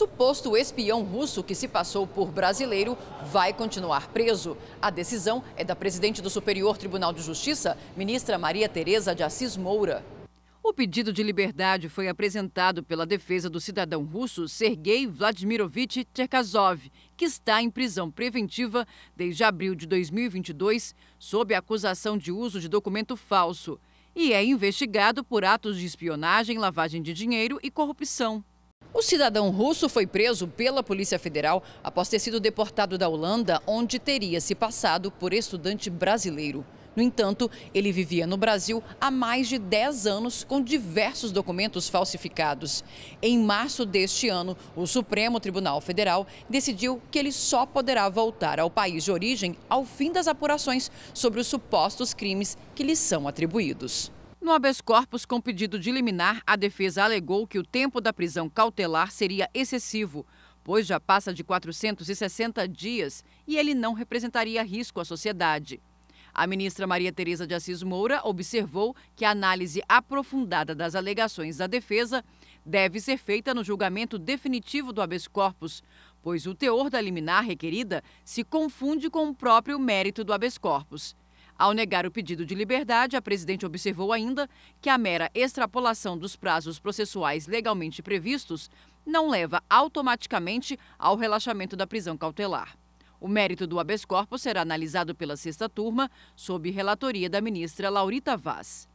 suposto espião russo que se passou por brasileiro vai continuar preso. A decisão é da presidente do Superior Tribunal de Justiça, ministra Maria Tereza de Assis Moura. O pedido de liberdade foi apresentado pela defesa do cidadão russo Sergei Vladimirovich Cherkasov, que está em prisão preventiva desde abril de 2022 sob acusação de uso de documento falso e é investigado por atos de espionagem, lavagem de dinheiro e corrupção. O cidadão russo foi preso pela Polícia Federal após ter sido deportado da Holanda, onde teria se passado por estudante brasileiro. No entanto, ele vivia no Brasil há mais de 10 anos com diversos documentos falsificados. Em março deste ano, o Supremo Tribunal Federal decidiu que ele só poderá voltar ao país de origem ao fim das apurações sobre os supostos crimes que lhe são atribuídos. No habeas corpus com pedido de liminar, a defesa alegou que o tempo da prisão cautelar seria excessivo, pois já passa de 460 dias e ele não representaria risco à sociedade. A ministra Maria Tereza de Assis Moura observou que a análise aprofundada das alegações da defesa deve ser feita no julgamento definitivo do habeas corpus, pois o teor da liminar requerida se confunde com o próprio mérito do habeas corpus. Ao negar o pedido de liberdade, a presidente observou ainda que a mera extrapolação dos prazos processuais legalmente previstos não leva automaticamente ao relaxamento da prisão cautelar. O mérito do habeas corpus será analisado pela sexta turma, sob relatoria da ministra Laurita Vaz.